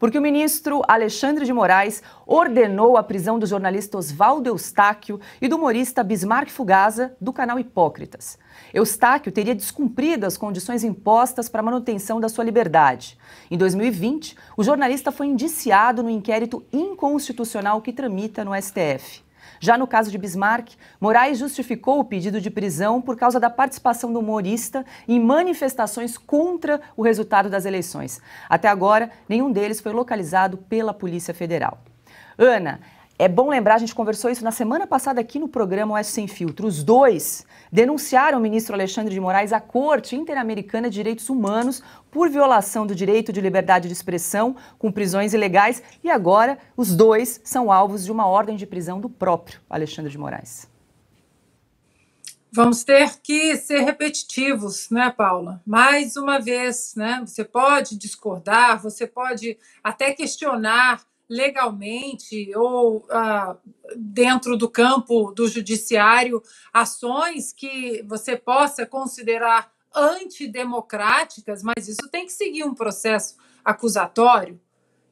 porque o ministro Alexandre de Moraes ordenou a prisão do jornalista Oswaldo Eustáquio e do humorista Bismarck Fugaza, do canal Hipócritas. Eustáquio teria descumprido as condições impostas para a manutenção da sua liberdade. Em 2020, o jornalista foi indiciado no inquérito inconstitucional que tramita no STF. Já no caso de Bismarck, Moraes justificou o pedido de prisão por causa da participação do humorista em manifestações contra o resultado das eleições. Até agora, nenhum deles foi localizado pela Polícia Federal. Ana, é bom lembrar, a gente conversou isso na semana passada aqui no programa Oeste Sem Filtro. Os dois denunciaram o ministro Alexandre de Moraes à Corte Interamericana de Direitos Humanos por violação do direito de liberdade de expressão com prisões ilegais e agora os dois são alvos de uma ordem de prisão do próprio Alexandre de Moraes. Vamos ter que ser repetitivos, né, Paula? Mais uma vez, né? Você pode discordar, você pode até questionar legalmente ou ah, dentro do campo do judiciário ações que você possa considerar antidemocráticas, mas isso tem que seguir um processo acusatório.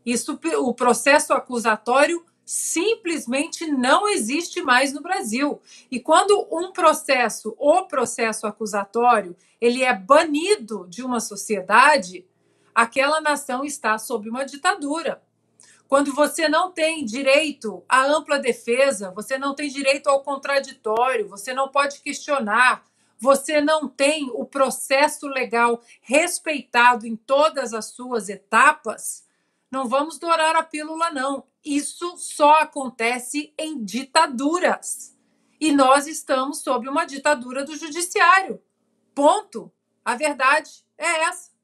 Isso, o processo acusatório simplesmente não existe mais no Brasil. E quando um processo, o processo acusatório, ele é banido de uma sociedade, aquela nação está sob uma ditadura. Quando você não tem direito à ampla defesa, você não tem direito ao contraditório, você não pode questionar, você não tem o processo legal respeitado em todas as suas etapas, não vamos dourar a pílula, não. Isso só acontece em ditaduras. E nós estamos sob uma ditadura do judiciário. Ponto. A verdade é essa.